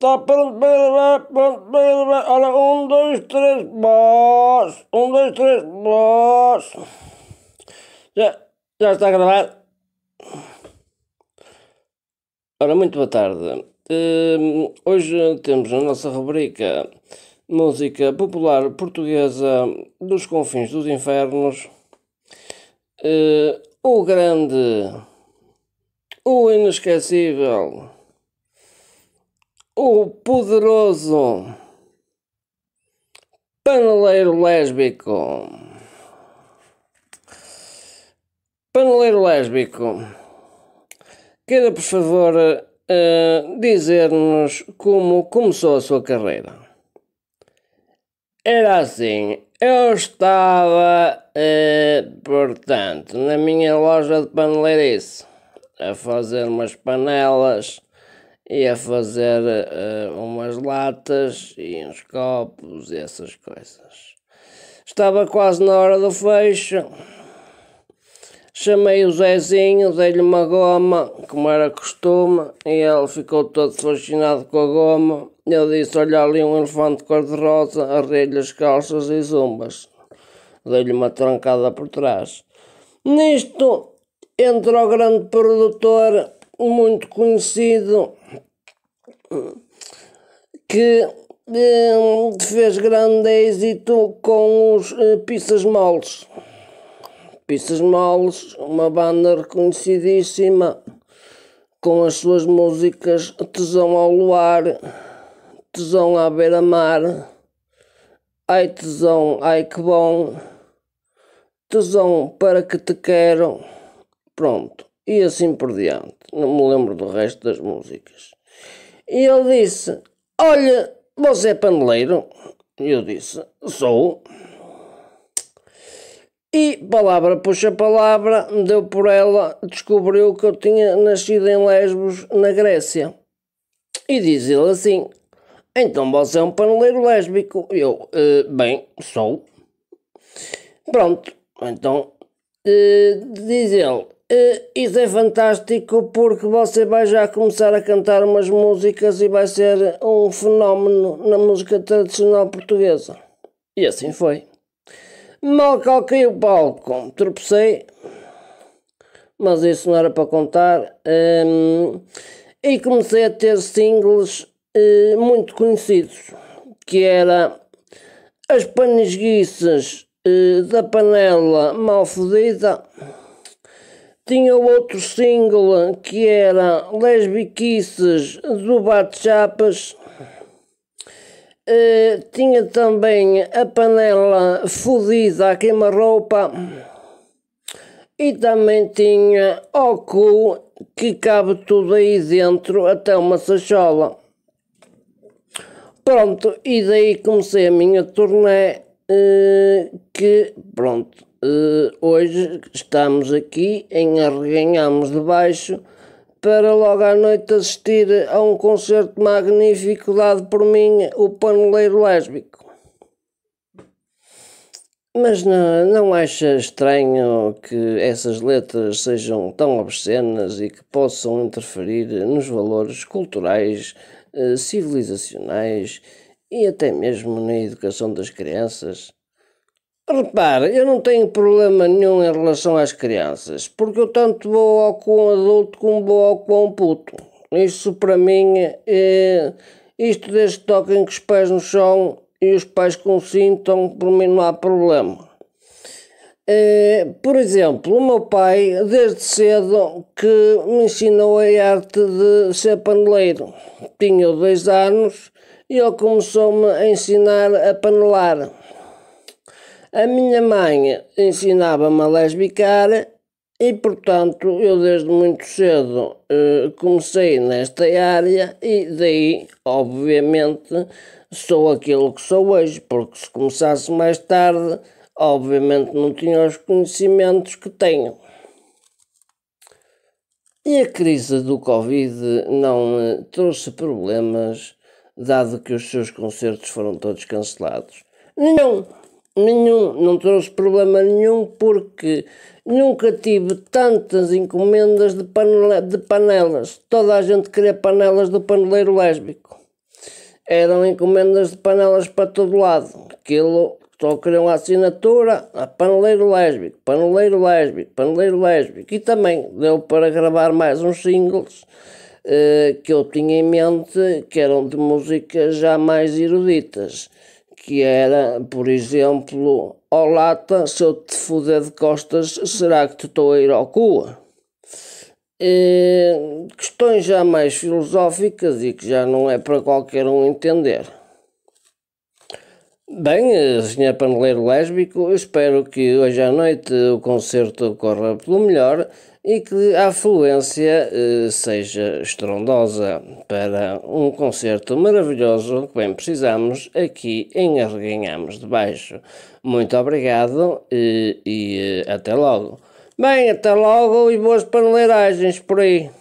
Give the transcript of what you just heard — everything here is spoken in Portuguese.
Tapırız böyle böyle böyle ana onda stres bas. Onda stres bas. Ya, ya está a grabar. Ahora muy tarde. Uh, hoje temos na nossa rubrica Música Popular Portuguesa dos Confins dos Infernos uh, o grande, o inesquecível, o poderoso paneleiro lésbico. Paneleiro lésbico, queira por favor uh, dizer-nos como começou a sua carreira. Era assim, eu estava, uh, portanto, na minha loja de paneleirice, a fazer umas panelas e a fazer uh, umas latas e uns copos e essas coisas. Estava quase na hora do fecho Chamei o Zezinho, dei-lhe uma goma, como era costume, e ele ficou todo fascinado com a goma. Eu disse: Olha ali um elefante cor-de-rosa, arrei-lhe as calças e zumbas. Dei-lhe uma trancada por trás. Nisto entra o grande produtor, muito conhecido, que eh, fez grande êxito com os eh, pizzas moles. Pistas Moles, uma banda reconhecidíssima, com as suas músicas Tesão ao Luar, Tesão à Beira-Mar, Ai Tesão, Ai Que Bom, Tesão para que te quero, pronto, e assim por diante. Não me lembro do resto das músicas. E ele disse: Olha, você é paneleiro? E eu disse: Sou. E palavra puxa palavra, deu por ela, descobriu que eu tinha nascido em Lesbos, na Grécia. E diz ele assim: Então você é um paneleiro lésbico? Eu, eh, bem, sou. Pronto, então, eh, diz ele: eh, Isso é fantástico porque você vai já começar a cantar umas músicas e vai ser um fenómeno na música tradicional portuguesa. E assim foi. Mal calquei o balcão, tropecei, mas isso não era para contar. Um, e comecei a ter singles uh, muito conhecidos, que era As Panisguiças uh, eh, da Panela Mal Fodida. Tinha outro single que era Lesbiquices do Bate Chapas eh, tinha também a panela fodida a queima-roupa e também tinha o cu que cabe tudo aí dentro até uma sachola. Pronto, e daí comecei a minha turnê uh, que, pronto, uh, hoje estamos aqui em Arreganhamos de Baixo para logo à noite assistir a um concerto magnífico dado por mim, o paneleiro lésbico. Mas não, não acha estranho que essas letras sejam tão obscenas e que possam interferir nos valores culturais, eh, civilizacionais e até mesmo na educação das crianças? Repare, eu não tenho problema nenhum em relação às crianças, porque eu tanto vou ao com um adulto como vou ao com um puto. Isso para mim é. Isto desde que toquem com os pés no chão e os pais consintam, por mim não há problema. É, por exemplo, o meu pai, desde cedo, que me ensinou a arte de ser paneleiro. Tinha dois anos e ele começou-me a ensinar a panelar a minha mãe ensinava-me a lesbicar e, portanto, eu desde muito cedo eh, comecei nesta área e daí, obviamente, sou aquilo que sou hoje, porque se começasse mais tarde, obviamente não tinha os conhecimentos que tenho. E a crise do Covid não trouxe problemas, dado que os seus concertos foram todos cancelados? Não! Nenhum, não trouxe problema nenhum porque nunca tive tantas encomendas de, panela, de panelas. Toda a gente queria panelas do paneleiro lésbico. Eram encomendas de panelas para todo lado. Aquilo só queriam a assinatura a paneleiro lésbico, paneleiro lésbico, paneleiro lésbico. E também deu para gravar mais uns singles eh, que eu tinha em mente que eram de músicas já mais eruditas que era, por exemplo, ó oh, lata, se eu te fuder de costas, será que te estou a ir ao cu? E, questões já mais filosóficas e que já não é para qualquer um entender. Bem, eh, Sr. Paneleiro Lésbico, espero que hoje à noite o concerto corra pelo melhor e que a afluência eh, seja estrondosa para um concerto maravilhoso que bem precisamos aqui em Arreganhamos de Baixo. Muito obrigado eh, e, e eh, até logo. Bem, até logo e boas paneleiragens por aí.